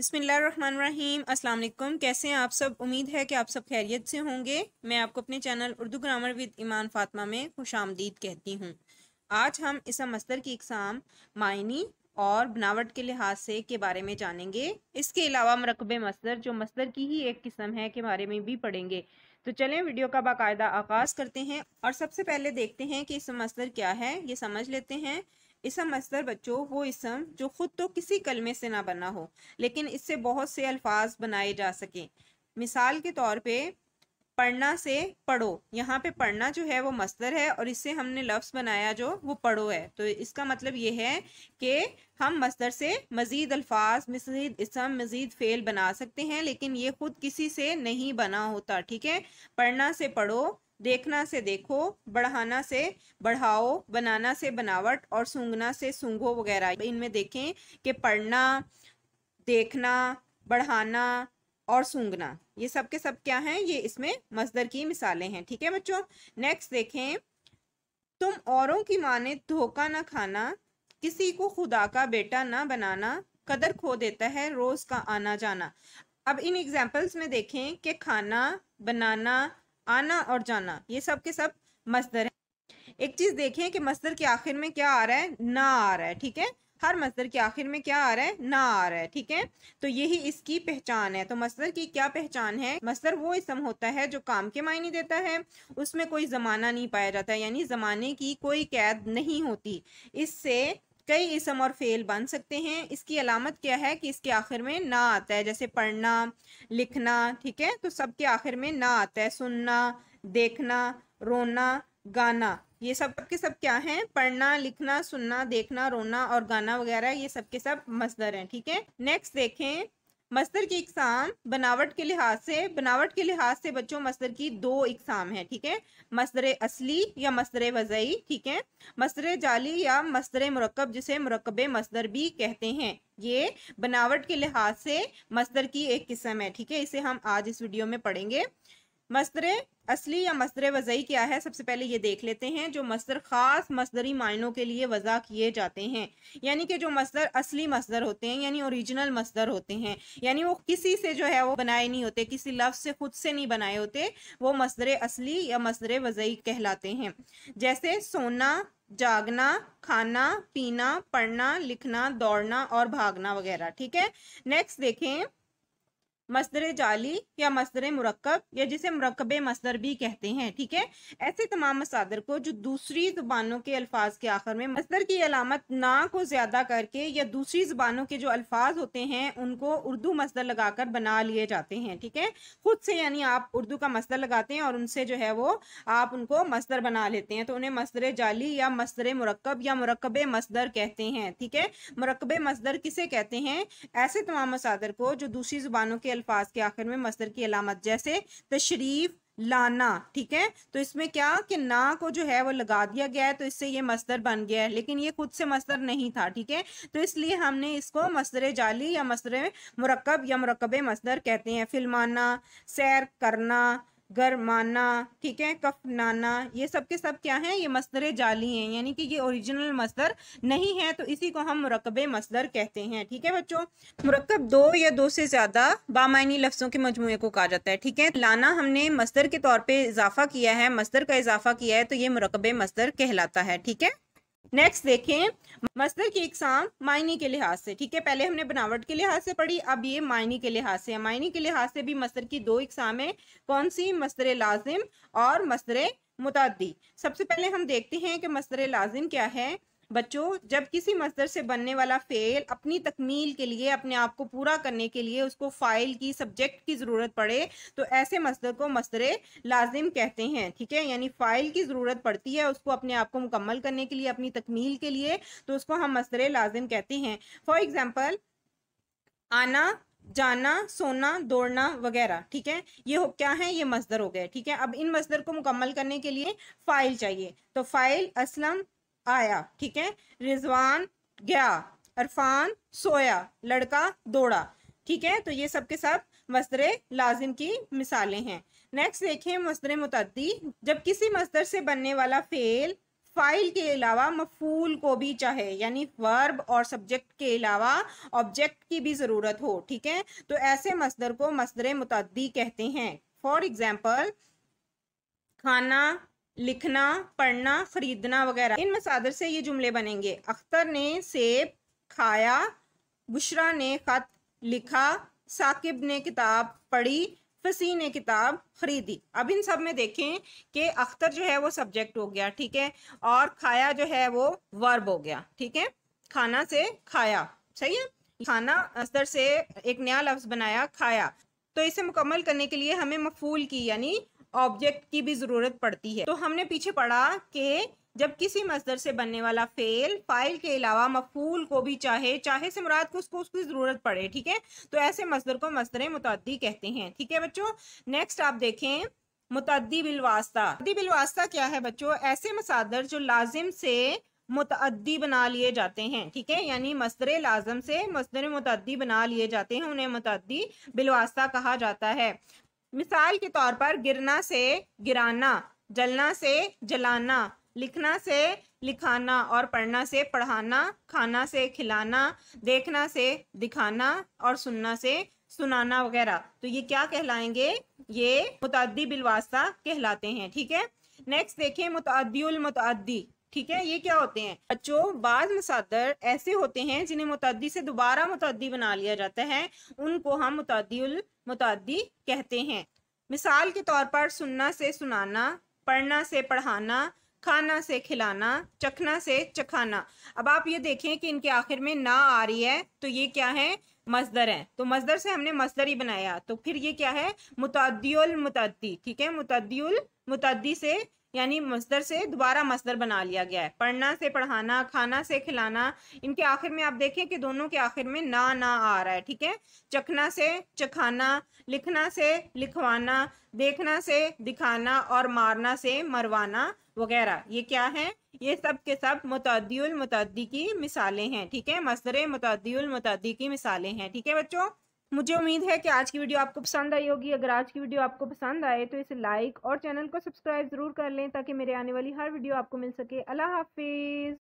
बिसमीम अस्सलाम कैसे हैं आप सब उम्मीद है कि आप सब खैरियत से होंगे मैं आपको अपने channel Urdu grammar with Iman Fatima में खुश आमदीद कहती हूँ आज हम इस मस्तर की इकसाम मायनी और बनावट के लिहाज से के बारे में जानेंगे इसके अलावा मरकब मस्तर जो मस्तर की ही एक किस्म है के बारे में भी पढ़ेंगे तो चलें वीडियो का बाकायदा आगाज़ करते हैं और सबसे पहले देखते हैं कि इस मस्तर क्या है ये समझ लेते हैं इसम असदर बच्चों वो इसम जो ख़ुद तो किसी कलमे से ना बना हो लेकिन इससे बहुत से अल्फाज बनाए जा सकें मिसाल के तौर पे पढ़ना से पढ़ो यहाँ पे पढ़ना जो है वो मस्तर है और इससे हमने लफ्ज़ बनाया जो वो पढ़ो है तो इसका मतलब ये है कि हम मस्तर से मज़ीद अल्फाज मजीद इसम मज़ीद फ़ेल बना सकते हैं लेकिन ये ख़ुद किसी से नहीं बना होता ठीक है पढ़ना से पढ़ो देखना से देखो बढ़ाना से बढ़ाओ बनाना से बनावट और सूंघना से सूंघो वगैरह इनमें देखें कि पढ़ना देखना बढ़ाना और सूंघना ये सब के सब क्या हैं ये इसमें मजदर की मिसालें हैं ठीक है बच्चों नेक्स्ट देखें तुम औरों की माने धोखा ना खाना किसी को खुदा का बेटा ना बनाना कदर खो देता है रोज का आना जाना अब इन एग्जाम्पल्स में देखें कि खाना बनाना आना और जाना ये सब के सब मजदर है एक चीज देखें कि मजदर के आखिर में क्या आ रहा है ना आ रहा है ठीक है हर मजदर के आखिर में क्या आ रहा है ना आ रहा है ठीक है तो यही इसकी पहचान है तो मजदर की क्या पहचान है मजदर वो इसम होता है जो काम के मायने देता है उसमें कोई जमाना नहीं पाया जाता है यानी जमाने की कोई कैद नहीं होती इससे कई इसम और फेल बन सकते हैं इसकी अलामत क्या है कि इसके आखिर में ना आता है जैसे पढ़ना लिखना ठीक है तो सबके आखिर में ना आता है सुनना देखना रोना गाना ये सब के सब क्या हैं पढ़ना लिखना सुनना देखना रोना और गाना वगैरह ये सब के सब मज़दर हैं ठीक है नेक्स्ट देखें मस्तर की इकसाम बनावट के लिहाज से बनावट के लिहाज से बच्चों मस्तर की दो इकसाम है ठीक है मस्तर असली या मस्तर वजई ठीक है मस्तर जाली या मस्तर मरकब जिसे मरकब मस्तर भी कहते हैं ये बनावट के लिहाज से मस्तर की एक किस्म है ठीक है इसे हम आज इस वीडियो में पढ़ेंगे मसदर असली या मसदर वज़ई क्या है सबसे पहले ये देख लेते हैं जो मसदर ख़ास मसदरी मायनों के लिए वज़ा किए जाते हैं यानी कि जो मसदर असली मसदर होते हैं यानी ओरिजिनल मसदर होते हैं यानी वो किसी से जो है वो बनाए नहीं होते किसी लफ्ज़ से खुद से नहीं बनाए होते वो मसदर असली या मसदर वज़ई कहलाते हैं जैसे सोना जागना खाना पीना पढ़ना लिखना दौड़ना और भागना वगैरह ठीक है नेक्स्ट देखें मसदर जाली या मसदर मरकब या जिसे मरकब मसदर भी कहते हैं ठीक है ऐसे तमाम मसादर को जो दूसरी ज़ुबानों के अल्फाज के आखिर में मसदर की अलामत ना को ज़्यादा करके या दूसरी ज़ुबानों के जो अल्फाज होते हैं उनको उर्दू मसदर लगाकर बना लिए जाते हैं ठीक है खुद से यानी आप उर्दू का मसदर लगाते हैं और उनसे जो है वो आप उनको मसदर बना लेते हैं तो उन्हें मसदर जाली या मसदर मरकब या मरकब मसदर कहते हैं ठीक है मरकब मसदर किसे कहते हैं ऐसे तमाम मसादर को जो दूसरी ज़ुबानों के अल्फाज के आखिर में मसदर की अलामत जैसे तशरीफ लाना ठीक है तो इसमें क्या कि ना को जो है वो लगा दिया गया है तो इससे ये मस्तर बन गया है लेकिन ये खुद से मस्तर नहीं था ठीक है तो इसलिए हमने इसको मस्तर जाली या मस्तर मरकब या मरकब मस्तर कहते हैं फिल्माना सैर करना गरमाना ठीक है कफनाना ये सब के सब क्या हैं ये मसदर जाली हैं यानी कि ये ओरिजिनल मसदर नहीं है तो इसी को हम मरकबे मसदर कहते हैं ठीक है बच्चों मरकब दो या दो से ज़्यादा बामायनी लफ्ज़ों के मजमू को कहा जाता है ठीक है लाना हमने मसदर के तौर पर इजाफा किया है मसदर का इजाफा किया है तो ये मरकब मसदर कहलाता है ठीक है नेक्स्ट देखें मस्तर की इकसाम मायने के लिहाज से ठीक है पहले हमने बनावट के लिहाज से पढ़ी अब ये मायने के लिहाज से मायने के लिहाज से भी मस्तर की दो इकसाम है कौन सी मस्तर लाजिम और मस्तर मुतादी सबसे पहले हम देखते हैं कि मस्तर लाजिम क्या है बच्चों जब किसी मजदर से बनने वाला फेल अपनी तकमील के लिए अपने आप को पूरा करने के लिए उसको फाइल की सब्जेक्ट की ज़रूरत पड़े तो ऐसे मजदर को मजदर लाजिम कहते हैं ठीक है यानी फाइल की ज़रूरत पड़ती है उसको अपने आप को मुकम्मल करने के लिए अपनी तकमील के लिए तो उसको हम मजदर लाजिम कहते हैं फॉर एग्ज़ाम्पल आना जाना सोना दौड़ना वगैरह ठीक है ये क्या है ये मजदर हो गए ठीक है अब इन मजदर को मुकम्मल करने के लिए फाइल चाहिए तो फाइल असलम आया ठीक है रिजवान गया अरफान सोया लड़का दौड़ा ठीक है तो ये सब के सब मस्दर लाजिम की मिसालें हैं नेक्स्ट देखें मस्दर मुतदी जब किसी मस्दर से बनने वाला फेल फाइल के अलावा मफूल को भी चाहे यानी वर्ब और सब्जेक्ट के अलावा ऑब्जेक्ट की भी ज़रूरत हो ठीक है तो ऐसे मस्दर को मस्दर मुतदी कहते हैं फॉर एग्ज़ाम्पल खाना लिखना पढ़ना खरीदना वगैरह इन मसादर से ये जुमले बनेंगे अख्तर ने सेब खाया बुशरा ने ख़त लिखा साकिब ने किताब पढ़ी फसी ने किताब खरीदी अब इन सब में देखें कि अख्तर जो है वो सब्जेक्ट हो गया ठीक है और खाया जो है वो वर्ब हो गया ठीक है खाना से खाया सही है खाना अस्तर से एक नया लफ्ज बनाया खाया तो इसे मुकम्मल करने के लिए हमें मफूल की यानी ऑब्जेक्ट की भी ज़रूरत पड़ती है तो हमने पीछे पढ़ा कि जब किसी मजदर से बनने वाला फेल फाइल के अलावा मफूल को भी चाहे चाहे से मुराद को उसको उसकी ज़रूरत पड़े ठीक है तो ऐसे मजदर को मजदर मुतदी कहते हैं ठीक है बच्चों नेक्स्ट आप देखें मुतदी बिलवास्ता मुतदी बिलवास्ता क्या है बच्चों ऐसे मसादर जो लाजिम से मुतदी बना लिए जाते हैं ठीक है यानी मसदर लाजम से मसदर मुतदी बना लिए जाते हैं उन्हें मुतदी बिलवास्ता कहा जाता है मिसाल के तौर पर गिरना से गिराना जलना से जलाना लिखना से लिखाना और पढ़ना से पढ़ाना खाना से खिलाना देखना से दिखाना और सुनना से सुनाना वगैरह तो ये क्या कहलाएंगे ये मुतदी बिलवास्ता कहलाते हैं ठीक है नेक्स्ट देखें मुतदी मुतदी ठीक है ये क्या होते हैं बच्चों बाज मुसादर ऐसे होते हैं जिन्हें मुतदी से दोबारा मुतदी बना लिया जाता है उनको हम मुतदील मुतदी कहते हैं मिसाल के तौर पर सुनना से सुनाना पढ़ना से पढ़ाना खाना से खिलाना चखना से चखाना अब आप ये देखें कि इनके आखिर में ना आ रही है तो ये क्या है मजदर है तो मजदर से हमने मजदर ही बनाया तो फिर ये क्या है मुतदील मुतदी ठीक है मुतदील मुतदी से यानी मसदर से दोबारा मसदर बना लिया गया है पढ़ना से पढ़ाना खाना से खिलाना इनके आखिर में आप देखें कि दोनों के आखिर में ना ना आ रहा है ठीक है चखना से चखाना लिखना से लिखवाना देखना से दिखाना और मारना से मरवाना वगैरह ये क्या है ये सब के सब मुतदील मुतदी की मिसालें हैं ठीक है मसदर मुतदील मुतदी की मिसालें हैं ठीक है बच्चों मुझे उम्मीद है कि आज की वीडियो आपको पसंद आई होगी अगर आज की वीडियो आपको पसंद आए तो इसे लाइक और चैनल को सब्सक्राइब ज़रूर कर लें ताकि मेरे आने वाली हर वीडियो आपको मिल सके अल्लाह हाफिज़